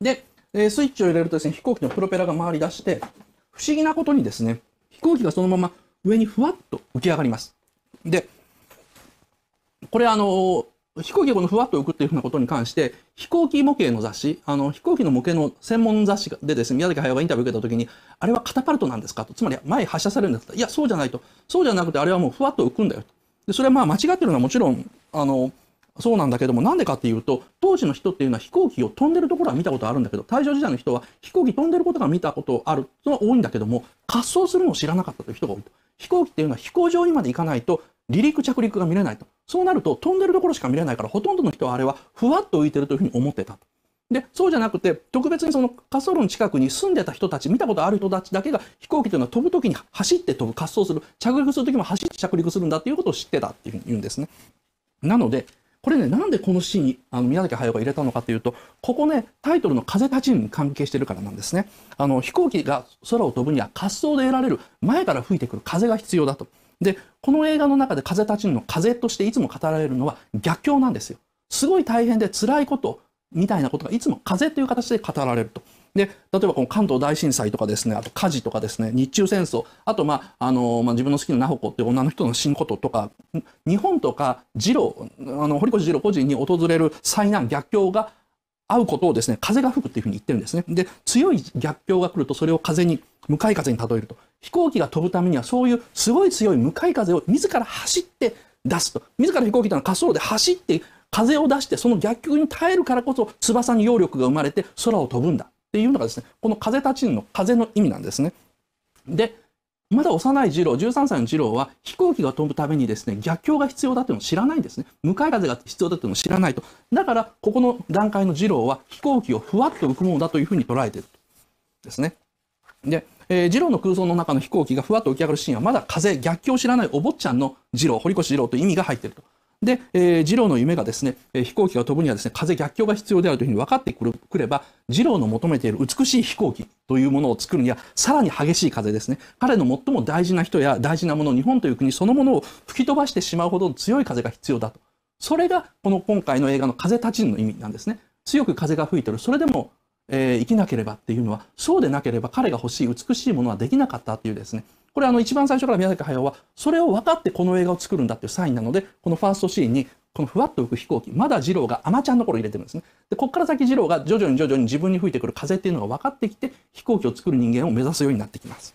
で、えスイッチを入れるとですね、飛行機のプロペラが回り出して、不思議なことにですね、飛行機がそのまま上にふわっと浮き上がります。で、これあの、飛行機がこのふわっと浮くっていうふうなことに関して、飛行機模型の雑誌、あの、飛行機の模型の専門雑誌でですね、宮崎駿がインタビューを受けた時に、あれはカタパルトなんですかと、つまり前発射されるんですかいや、そうじゃないと。そうじゃなくて、あれはもうふわっと浮くんだよと。で、それはまあ間違ってるのはもちろん、あの、そうなんだけども、なんでかっていうと、当時の人っていうのは飛行機を飛んでるところは見たことあるんだけど、大正時代の人は飛行機飛んでることが見たことある、その多いんだけども、滑走するのを知らなかったという人が多いと。飛行機っていうのは飛行場にまで行かないと、離陸着陸が見れないと。そうなると、飛んでるところしか見れないから、ほとんどの人はあれは、ふわっと浮いてるというふうに思ってたと。で、そうじゃなくて、特別にその滑走路の近くに住んでた人たち、見たことある人たちだけが飛行機というのは飛ぶ時に走って飛ぶ、滑走する、着陸する時も走って着陸するんだっていうことを知ってたっていうふうに言うんですね。なので、これね、なんでこのシーンにあの宮崎駿が入れたのかというと、ここね、タイトルの風立ちぬに関係してるからなんですね。あの、飛行機が空を飛ぶには滑走で得られる前から吹いてくる風が必要だと。で、この映画の中で風立ちぬの風としていつも語られるのは逆境なんですよ。すごい大変で辛いことみたいなことがいつも風という形で語られると。で例えばこの関東大震災とかですねあと火事とかですね日中戦争あと、まああのまあ、自分の好きな奈穂子って女の人の死ぬこととか日本とか二郎あの堀越二郎個人に訪れる災難逆境が合うことをですね風が吹くっていうふうに言ってるんですね。で強い逆境が来るとそれを風に向かい風に例えると飛行機が飛ぶためにはそういうすごい強い向かい風を自ら走って出すと自ら飛行機というのは滑走路で走って風を出してその逆境に耐えるからこそ翼に揚力が生まれて空を飛ぶんだっていうのがですね、この風立ちぬの風の意味なんですね。で、まだ幼い次郎、13歳の次郎は飛行機が飛ぶためにですね、逆境が必要だというのを知らないんですね。向かい風が必要だというのを知らないと。だから、ここの段階の次郎は飛行機をふわっと浮くものだというふうに捉えているですね。で、えー、次郎の空想の中の飛行機がふわっと浮き上がるシーンは、まだ風、逆境を知らないお坊ちゃんの次郎、堀越次郎という意味が入っていると。で、えー、次郎の夢がですね、えー、飛行機が飛ぶにはですね、風逆境が必要であるというふうに分かってくれば、次郎の求めている美しい飛行機というものを作るには、さらに激しい風ですね。彼の最も大事な人や大事なもの、日本という国そのものを吹き飛ばしてしまうほどの強い風が必要だと。それが、この今回の映画の風立ちぬの意味なんですね。強く風が吹いてる。それでも、えー、生きなければっていうのは、そうでなければ彼が欲しい美しいものはできなかったっていうですね、これあの一番最初から宮崎駿は、それを分かってこの映画を作るんだっていうサインなので、このファーストシーンに、このふわっと浮く飛行機、まだ二郎がアマちゃんの頃入れてるんですね。で、こっから先二郎が徐々に徐々に自分に吹いてくる風っていうのが分かってきて、飛行機を作る人間を目指すようになってきます。